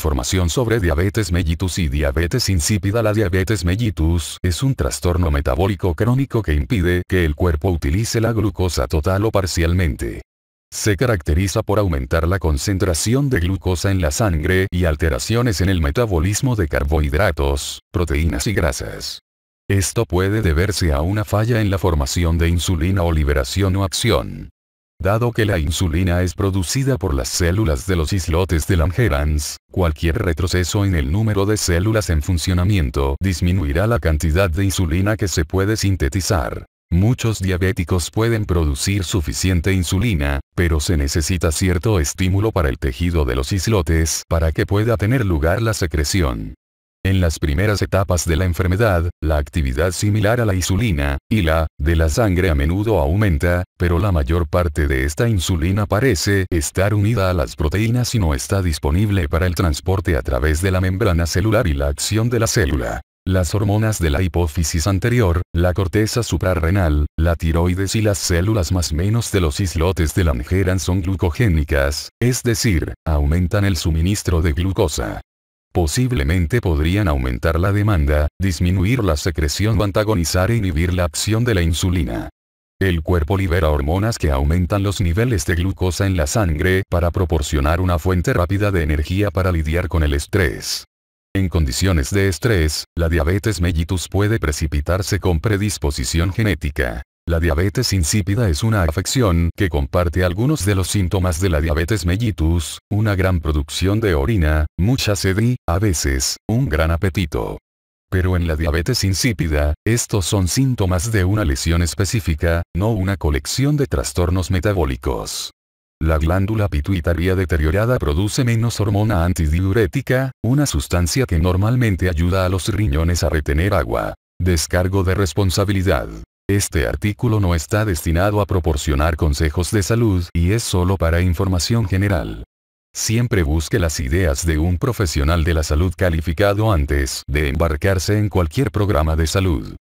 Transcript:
información sobre diabetes mellitus y diabetes insípida. La diabetes mellitus es un trastorno metabólico crónico que impide que el cuerpo utilice la glucosa total o parcialmente. Se caracteriza por aumentar la concentración de glucosa en la sangre y alteraciones en el metabolismo de carbohidratos, proteínas y grasas. Esto puede deberse a una falla en la formación de insulina o liberación o acción. Dado que la insulina es producida por las células de los islotes de Langerhans, cualquier retroceso en el número de células en funcionamiento disminuirá la cantidad de insulina que se puede sintetizar. Muchos diabéticos pueden producir suficiente insulina, pero se necesita cierto estímulo para el tejido de los islotes para que pueda tener lugar la secreción. En las primeras etapas de la enfermedad, la actividad similar a la insulina, y la, de la sangre a menudo aumenta, pero la mayor parte de esta insulina parece estar unida a las proteínas y no está disponible para el transporte a través de la membrana celular y la acción de la célula. Las hormonas de la hipófisis anterior, la corteza suprarrenal, la tiroides y las células más menos de los islotes de Langerhans son glucogénicas, es decir, aumentan el suministro de glucosa. Posiblemente podrían aumentar la demanda, disminuir la secreción o antagonizar e inhibir la acción de la insulina. El cuerpo libera hormonas que aumentan los niveles de glucosa en la sangre para proporcionar una fuente rápida de energía para lidiar con el estrés. En condiciones de estrés, la diabetes mellitus puede precipitarse con predisposición genética. La diabetes insípida es una afección que comparte algunos de los síntomas de la diabetes mellitus, una gran producción de orina, mucha sed y, a veces, un gran apetito. Pero en la diabetes insípida, estos son síntomas de una lesión específica, no una colección de trastornos metabólicos. La glándula pituitaria deteriorada produce menos hormona antidiurética, una sustancia que normalmente ayuda a los riñones a retener agua. Descargo de responsabilidad. Este artículo no está destinado a proporcionar consejos de salud y es solo para información general. Siempre busque las ideas de un profesional de la salud calificado antes de embarcarse en cualquier programa de salud.